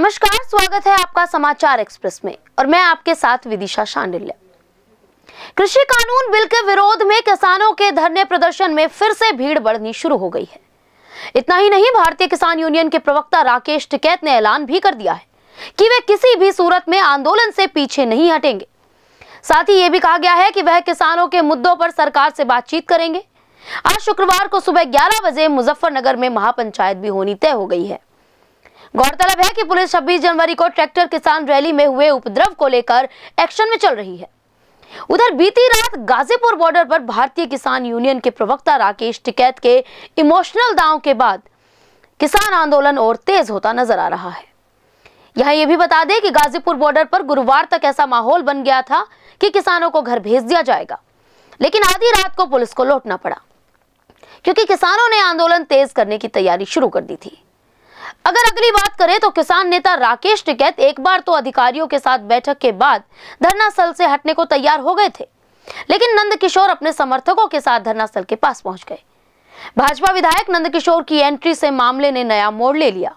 नमस्कार स्वागत है आपका समाचार एक्सप्रेस में और मैं आपके साथ विदिशा शांडिल्य कृषि कानून बिल के विरोध में किसानों के धरने प्रदर्शन में फिर से भीड़ बढ़नी शुरू हो गई है इतना ही नहीं भारतीय किसान यूनियन के प्रवक्ता राकेश टिकैत ने ऐलान भी कर दिया है कि वे किसी भी सूरत में आंदोलन से पीछे नहीं हटेंगे साथ ही ये भी कहा गया है कि वह किसानों के मुद्दों पर सरकार से बातचीत करेंगे आज शुक्रवार को सुबह 11 बजे मुजफ्फरनगर में महापंचायत भी होनी तय हो गई है गौरतलब है कि पुलिस 26 जनवरी को ट्रैक्टर किसान रैली में हुए उपद्रव को लेकर एक्शन में चल रही है उधर बीती रात गाजीपुर बॉर्डर पर भारतीय किसान यूनियन के प्रवक्ता राकेश टिकैत के इमोशनल दाव के बाद किसान आंदोलन और तेज होता नजर आ रहा है यहां ये भी बता दें कि गाजीपुर बॉर्डर पर गुरुवार तक ऐसा माहौल बन गया था कि किसानों को घर भेज दिया जाएगा लेकिन आधी रात को पुलिस को लौटना पड़ा क्योंकि किसानों ने आंदोलन तेज करने की तैयारी शुरू कर दी थी अगर अगली बात करें तो किसान नेता राकेश टिकैत एक बार तो अधिकारियों के साथ बैठक के बाद धरना स्थल से हटने को तैयार हो गए थे लेकिन नंद किशोर अपने समर्थकों के साथ धरना स्थल के पास पहुंच गए भाजपा विधायक नंद किशोर की एंट्री से मामले ने नया मोड़ ले लिया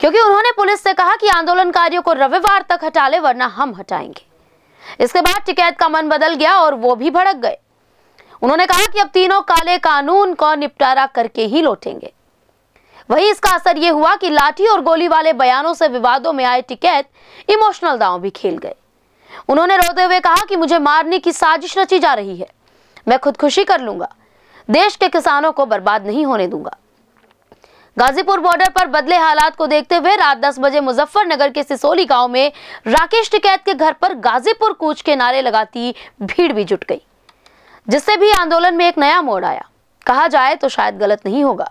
क्योंकि उन्होंने पुलिस से कहा कि आंदोलनकारियों को रविवार तक हटा ले वरना हम हटाएंगे इसके बाद टिकैत का मन बदल गया और वो भी भड़क गए उन्होंने कहा कि अब तीनों काले कानून का निपटारा करके ही लौटेंगे वहीं इसका असर ये हुआ कि लाठी और गोली वाले बयानों से विवादों में आए टिकैत इमोशनल दांव भी खेल गए उन्होंने रोते हुए कहा कि मुझे मारने की साजिश रची जा रही है मैं खुदकुशी कर लूंगा देश के किसानों को बर्बाद नहीं होने दूंगा गाजीपुर बॉर्डर पर बदले हालात को देखते हुए रात 10 बजे मुजफ्फरनगर के सिसोली गांव में राकेश टिकैत के घर पर गाजीपुर कूच के नारे लगाती भीड़ भी जुट गई जिससे भी आंदोलन में एक नया मोड़ आया कहा जाए तो शायद गलत नहीं होगा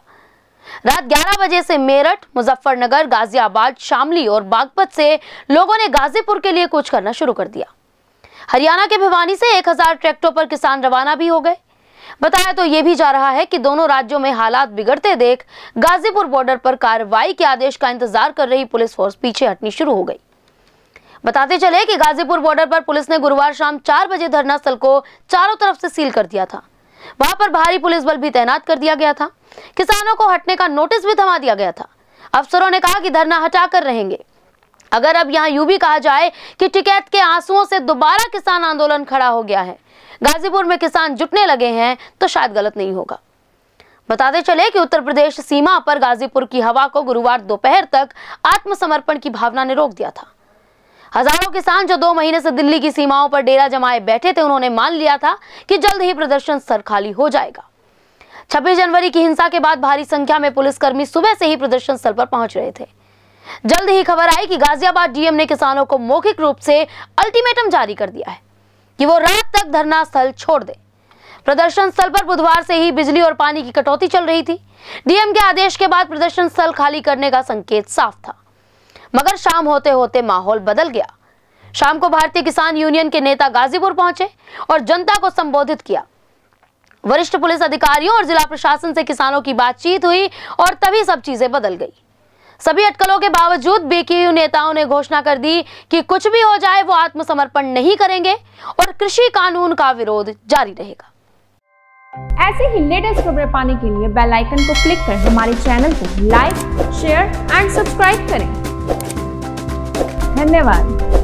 रात 11 बजे से मेरठ मुजफ्फरनगर गाजियाबाद शामली और बागपत से लोगों ने गाजीपुर के लिए कूच करना शुरू कर दिया हरियाणा के भिवानी से 1000 ट्रैक्टरों पर किसान रवाना भी हो गए बताया तो ये भी जा रहा है कि दोनों राज्यों में हालात बिगड़ते देख गाजीपुर बॉर्डर पर कार्रवाई के आदेश का इंतजार कर रही पुलिस फोर्स पीछे हटनी शुरू हो गई बताते चले कि गाजीपुर बॉर्डर पर पुलिस ने गुरुवार शाम चार बजे धरना स्थल को चारों तरफ से सील कर दिया था वहां पर भारी पुलिस बल भी तैनात कर दिया गया था किसानों को हटने का नोटिस भी थमा दिया गया था अफसरों ने कहा कि धरना हटा कर रहेंगे अगर अब यहाँ यू भी कहा जाए कि टिकैत के आंसुओं से दोबारा किसान आंदोलन खड़ा हो गया है गाजीपुर में किसान जुटने लगे हैं तो शायद गलत नहीं होगा बताते चले कि उत्तर प्रदेश सीमा पर गाजीपुर की हवा को गुरुवार दोपहर तक आत्मसमर्पण की भावना ने रोक दिया था हजारों किसान जो दो महीने से दिल्ली की सीमाओं पर डेरा जमाए बैठे थे उन्होंने मान लिया था कि जल्द ही प्रदर्शन सरखाली हो जाएगा 26 जनवरी की हिंसा के बाद भारी संख्या में पुलिसकर्मी सुबह से ही प्रदर्शन स्थल पर पहुंच रहे थे जल्द ही खबर आई कि गाजियाबाद डीएम ने किसानों को मौखिक रूप से अल्टीमेटम जारी कर दिया है कि वो रात तक धरना स्थल छोड़ दे प्रदर्शन स्थल पर बुधवार से ही बिजली और पानी की कटौती चल रही थी डीएम के आदेश के बाद प्रदर्शन स्थल खाली करने का संकेत साफ था मगर शाम होते होते माहौल बदल गया शाम को भारतीय किसान यूनियन के नेता गाजीपुर पहुंचे और जनता को संबोधित किया वरिष्ठ पुलिस अधिकारियों और जिला प्रशासन से किसानों की बातचीत हुई और तभी सब चीजें बदल गई सभी अटकलों के बावजूद बीकेयू नेताओं ने घोषणा कर दी कि कुछ भी हो जाए वो आत्मसमर्पण नहीं करेंगे और कृषि कानून का विरोध जारी रहेगा ऐसे ही लेटेस्ट खबरें पाने के लिए बेल आइकन को क्लिक कर हमारे चैनल को लाइक शेयर एंड सब्सक्राइब करें धन्यवाद